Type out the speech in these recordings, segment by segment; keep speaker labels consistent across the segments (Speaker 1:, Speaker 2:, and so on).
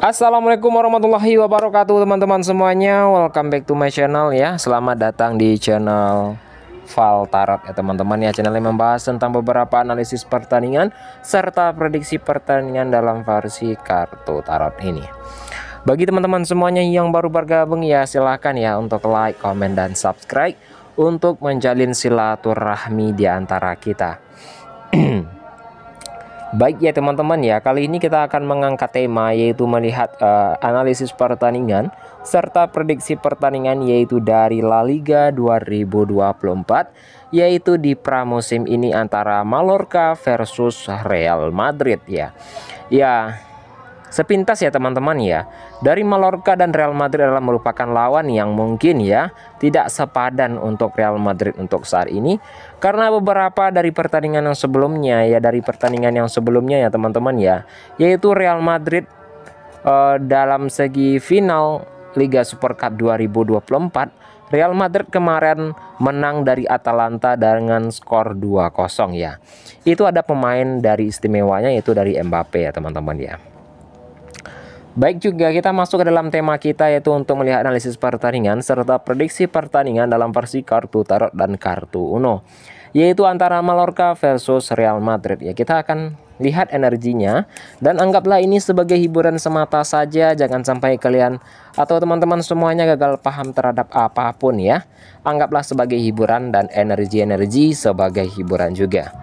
Speaker 1: Assalamualaikum warahmatullahi wabarakatuh teman-teman semuanya Welcome back to my channel ya Selamat datang di channel Val Tarot ya teman-teman ya Channel yang membahas tentang beberapa analisis pertandingan Serta prediksi pertandingan dalam versi kartu tarot ini Bagi teman-teman semuanya yang baru bergabung ya silahkan ya Untuk like, komen, dan subscribe Untuk menjalin silaturahmi di antara kita Baik ya teman-teman ya, kali ini kita akan mengangkat tema yaitu melihat uh, analisis pertandingan serta prediksi pertandingan yaitu dari La Liga 2024 yaitu di pramusim ini antara Mallorca versus Real Madrid ya. Ya, Sepintas ya teman-teman ya, dari Mallorca dan Real Madrid adalah merupakan lawan yang mungkin ya tidak sepadan untuk Real Madrid untuk saat ini karena beberapa dari pertandingan yang sebelumnya ya dari pertandingan yang sebelumnya ya teman-teman ya, yaitu Real Madrid eh, dalam segi final Liga Super Cup 2024 Real Madrid kemarin menang dari Atalanta dengan skor 2-0 ya. Itu ada pemain dari istimewanya yaitu dari Mbappe ya teman-teman ya. Baik juga kita masuk ke dalam tema kita yaitu untuk melihat analisis pertandingan serta prediksi pertandingan dalam versi kartu tarot dan kartu Uno yaitu antara Mallorca versus Real Madrid ya kita akan lihat energinya dan anggaplah ini sebagai hiburan semata saja jangan sampai kalian atau teman-teman semuanya gagal paham terhadap apapun ya anggaplah sebagai hiburan dan energi-energi sebagai hiburan juga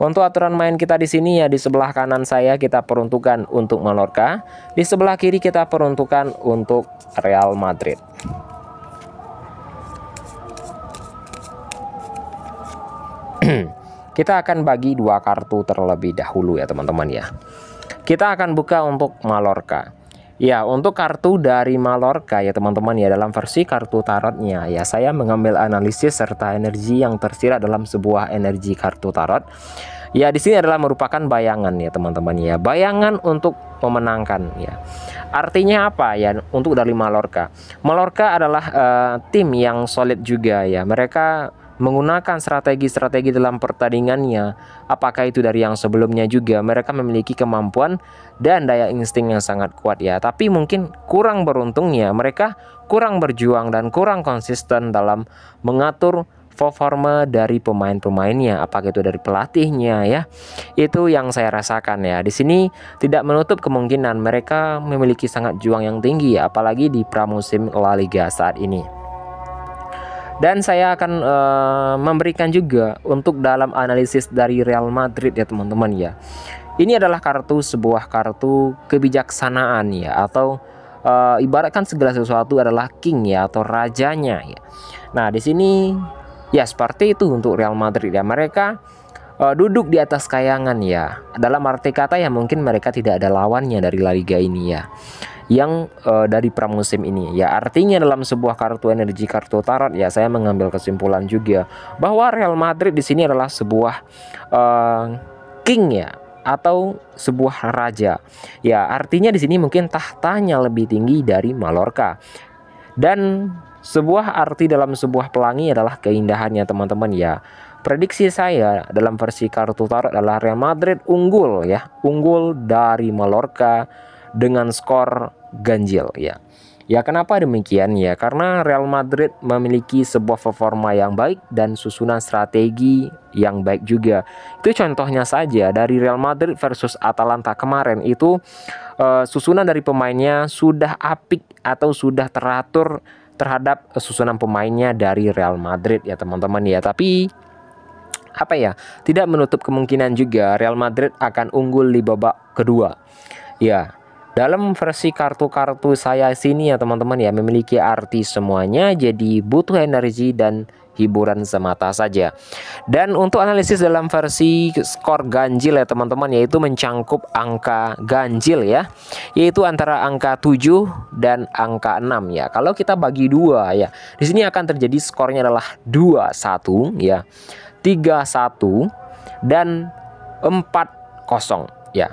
Speaker 1: untuk aturan main kita di sini ya di sebelah kanan saya kita peruntukan untuk Mallorca, di sebelah kiri kita peruntukan untuk Real Madrid. kita akan bagi dua kartu terlebih dahulu ya teman-teman ya. Kita akan buka untuk Mallorca. Ya, untuk kartu dari Malorca ya teman-teman ya dalam versi kartu tarotnya ya saya mengambil analisis serta energi yang tersirat dalam sebuah energi kartu tarot. Ya, di sini adalah merupakan bayangan ya teman-teman ya. Bayangan untuk memenangkan ya. Artinya apa ya untuk dari Malorca Malorca adalah uh, tim yang solid juga ya. Mereka menggunakan strategi-strategi dalam pertandingannya, apakah itu dari yang sebelumnya juga mereka memiliki kemampuan dan daya insting yang sangat kuat ya. Tapi mungkin kurang beruntungnya mereka kurang berjuang dan kurang konsisten dalam mengatur performa dari pemain-pemainnya, apakah itu dari pelatihnya ya. Itu yang saya rasakan ya. Di sini tidak menutup kemungkinan mereka memiliki sangat juang yang tinggi ya, apalagi di pramusim La Liga saat ini. Dan saya akan uh, memberikan juga untuk dalam analisis dari Real Madrid ya teman-teman ya. Ini adalah kartu sebuah kartu kebijaksanaan ya atau uh, ibaratkan segala sesuatu adalah king ya atau rajanya ya. Nah, di sini ya seperti itu untuk Real Madrid ya. Mereka uh, duduk di atas kayangan ya. Dalam arti kata ya mungkin mereka tidak ada lawannya dari La Liga ini ya. Yang uh, dari pramusim ini ya artinya dalam sebuah kartu energi kartu tarot ya saya mengambil kesimpulan juga bahwa Real Madrid di sini adalah sebuah uh, king ya atau sebuah raja. Ya, artinya di sini mungkin tahtanya lebih tinggi dari Mallorca. Dan sebuah arti dalam sebuah pelangi adalah keindahannya, teman-teman ya. Prediksi saya dalam versi kartu tarot adalah Real Madrid unggul ya, unggul dari Mallorca dengan skor ganjil ya. Ya kenapa demikian ya? Karena Real Madrid memiliki sebuah performa yang baik dan susunan strategi yang baik juga. Itu contohnya saja dari Real Madrid versus Atalanta kemarin itu uh, susunan dari pemainnya sudah apik atau sudah teratur terhadap susunan pemainnya dari Real Madrid ya teman-teman ya. Tapi apa ya tidak menutup kemungkinan juga Real Madrid akan unggul di babak kedua ya dalam versi kartu-kartu saya sini ya teman-teman ya memiliki arti semuanya jadi butuh energi dan hiburan semata saja. Dan untuk analisis dalam versi skor ganjil ya teman-teman yaitu mencangkup angka ganjil ya yaitu antara angka 7 dan angka 6 ya. Kalau kita bagi dua ya di sini akan terjadi skornya adalah 2 1 ya. 31 dan 40 ya.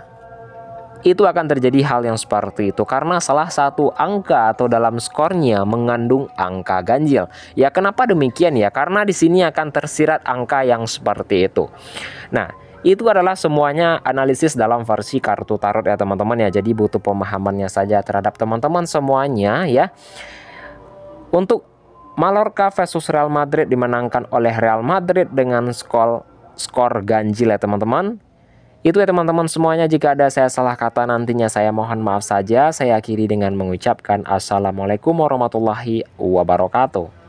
Speaker 1: Itu akan terjadi hal yang seperti itu karena salah satu angka atau dalam skornya mengandung angka ganjil. Ya kenapa demikian ya? Karena di sini akan tersirat angka yang seperti itu. Nah, itu adalah semuanya analisis dalam versi kartu tarot ya teman-teman ya. Jadi butuh pemahamannya saja terhadap teman-teman semuanya ya. Untuk Mallorca versus Real Madrid dimenangkan oleh Real Madrid dengan skor skor ganjil ya teman-teman. Itu ya teman-teman semuanya jika ada saya salah kata nantinya saya mohon maaf saja. Saya akhiri dengan mengucapkan Assalamualaikum warahmatullahi wabarakatuh.